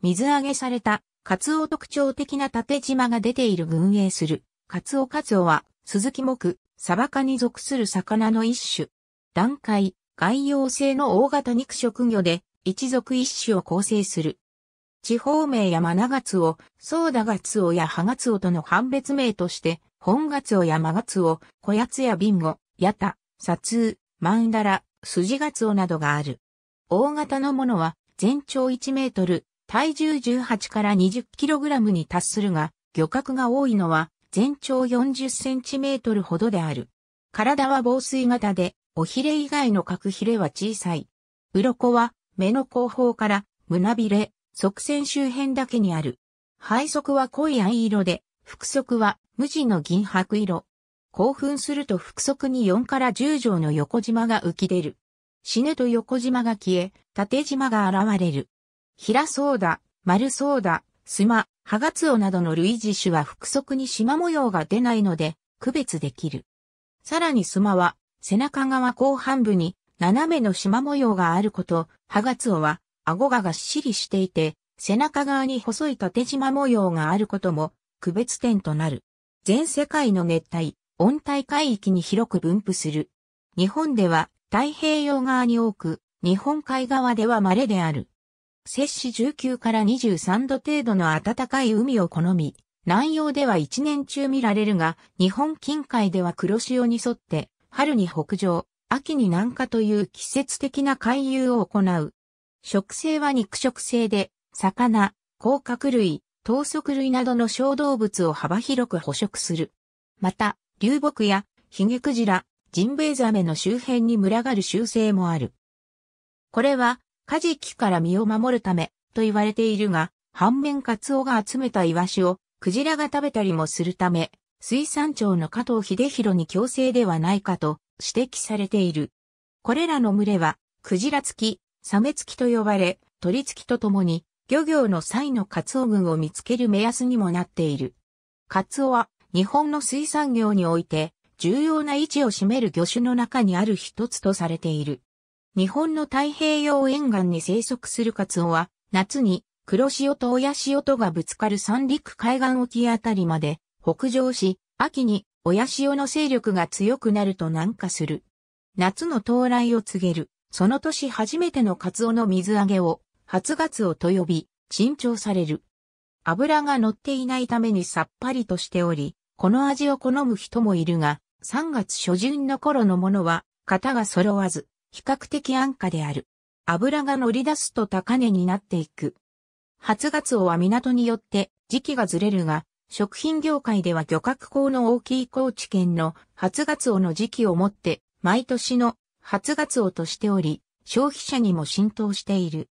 水揚げされた、カツオ特徴的な縦縞が出ている群営する、カツオカツオは、鈴木木、サバ科に属する魚の一種。段階、外洋性の大型肉食魚で、一族一種を構成する。地方名やマナガツオ、ソーダガツオやハガツオとの判別名として、本ガツオやマガツオ、小ヤツやビンゴ、ヤタ、サツー、マンダラ、スジガツオなどがある。大型のものは全長1メートル、体重18から 20kg に達するが、漁獲が多いのは全長 40cm ほどである。体は防水型で、おひれ以外の角ひれは小さい。鱗は目の後方から胸びれ、側線周辺だけにある。背側は濃い藍色で、腹側は無地の銀白色。興奮すると腹側に4から10畳の横縞が浮き出る。死ねと横縞が消え、縦縞が現れる。平ソーダ、丸ソうダ、スマ、ハガツオなどの類似種は複足に縞模様が出ないので区別できる。さらにスマは背中側後半部に斜めの縞模様があること、ハガツオは顎ががっしりしていて背中側に細い縦縞模様があることも区別点となる。全世界の熱帯、温帯海域に広く分布する。日本では太平洋側に多く、日本海側では稀である。摂氏19から23度程度の暖かい海を好み、南洋では一年中見られるが、日本近海では黒潮に沿って、春に北上、秋に南下という季節的な回遊を行う。食性は肉食性で、魚、甲殻類、糖足類などの小動物を幅広く捕食する。また、流木やヒゲクジラ、ジンベエザメの周辺に群がる習性もある。これはカジキから身を守るため、と言われているが、反面カツオが集めたイワシを、クジラが食べたりもするため、水産庁の加藤秀弘に強制ではないかと指摘されている。これらの群れは、クジラ付き、サメ付きと呼ばれ、鳥付きとともに、漁業の際のカツオ群を見つける目安にもなっている。カツオは、日本の水産業において、重要な位置を占める魚種の中にある一つとされている。日本の太平洋沿岸に生息するカツオは、夏に黒潮と親潮とがぶつかる三陸海岸沖あたりまで北上し、秋に親潮の勢力が強くなると南下する。夏の到来を告げる、その年初めてのカツオの水揚げを、初ガツオと呼び、珍重される。油が乗っていないためにさっぱりとしており、この味を好む人もいるが、3月初旬の頃のものは、型が揃わず、比較的安価である。油が乗り出すと高値になっていく。初月オは港によって時期がずれるが、食品業界では漁獲口の大きい高知県の初月オの時期をもって毎年の初月オとしており、消費者にも浸透している。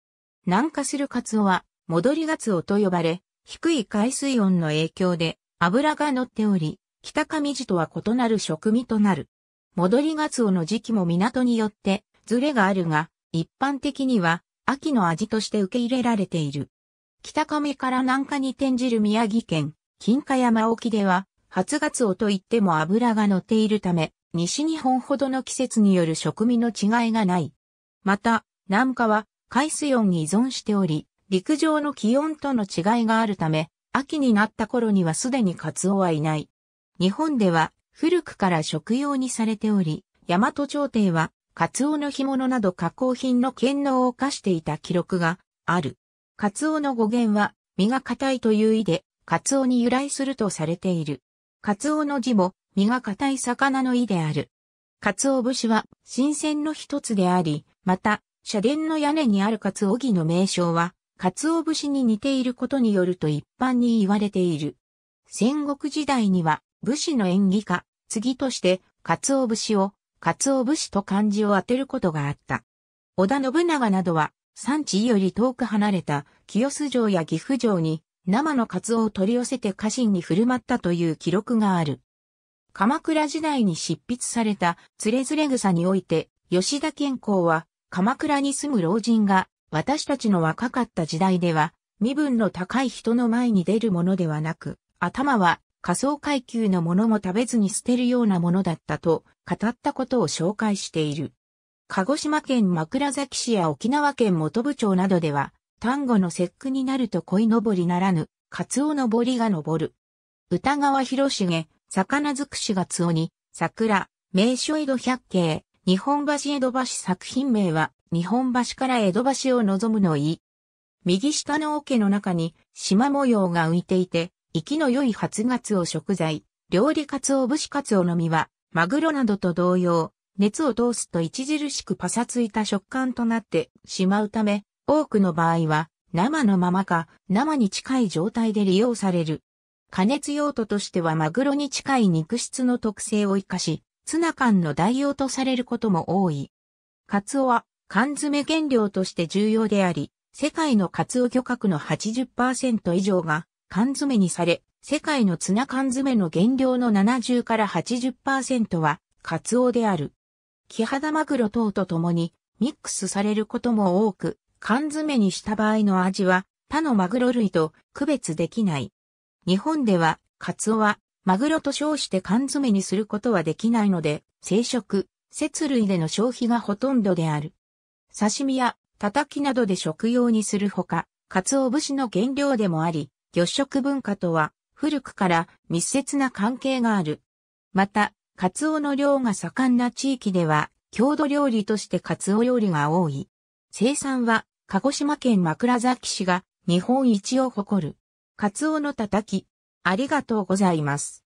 南下するカツオは戻りガツオと呼ばれ、低い海水温の影響で油が乗っており、北上地とは異なる食味となる。戻りガツオの時期も港によってズレがあるが、一般的には秋の味として受け入れられている。北上から南下に転じる宮城県、金華山沖では、初ガツオといっても油が乗っているため、西日本ほどの季節による食味の違いがない。また、南下は海水温に依存しており、陸上の気温との違いがあるため、秋になった頃にはすでにカツオはいない。日本では古くから食用にされており、大和朝廷は、カツオの干物など加工品の権能を課していた記録がある。カツオの語源は、身が硬いという意で、カツオに由来するとされている。カツオの字も、身が硬い魚の意である。カツオ節は、新鮮の一つであり、また、社殿の屋根にあるカツオ木の名称は、カツオ節に似ていることによると一般に言われている。戦国時代には、武士の演技か、次として、鰹節を、鰹節と漢字を当てることがあった。織田信長などは、産地より遠く離れた清洲城や岐阜城に生のカツオを取り寄せて家臣に振る舞ったという記録がある。鎌倉時代に執筆されたつれづれ草において、吉田健康は鎌倉に住む老人が私たちの若かった時代では身分の高い人の前に出るものではなく、頭は仮想階級のものも食べずに捨てるようなものだったと語ったことを紹介している。鹿児島県枕崎市や沖縄県本部町などでは、単語の節句になると鯉のぼりならぬ、カツオのぼりが昇る。歌川広重、魚尽くしがつおに、桜、名所江戸百景、日本橋江戸橋作品名は、日本橋から江戸橋を望むのい。右下の桶の中に、縞模様が浮いていて、生きの良い初ガツオ食材、料理カツオ節カツオの実は、マグロなどと同様、熱を通すと著しくパサついた食感となってしまうため、多くの場合は、生のままか、生に近い状態で利用される。加熱用途としてはマグロに近い肉質の特性を生かし、ツナ缶の代用とされることも多い。カツオは缶詰原料として重要であり、世界のカツオ漁獲の80%以上が缶詰にされ、世界のツナ缶詰の原料の70から80%はカツオである。キハダマグロ等と共にミックスされることも多く、缶詰にした場合の味は他のマグロ類と区別できない。日本ではカツオはマグロと称して缶詰にすることはできないので、生食、節類での消費がほとんどである。刺身や叩きなどで食用にするほか、カツオ節の原料でもあり、魚食文化とは古くから密接な関係がある。また、カツオの量が盛んな地域では、郷土料理としてカツオ料理が多い。生産は、鹿児島県枕崎市が日本一を誇る。カツオのたたき。ありがとうございます。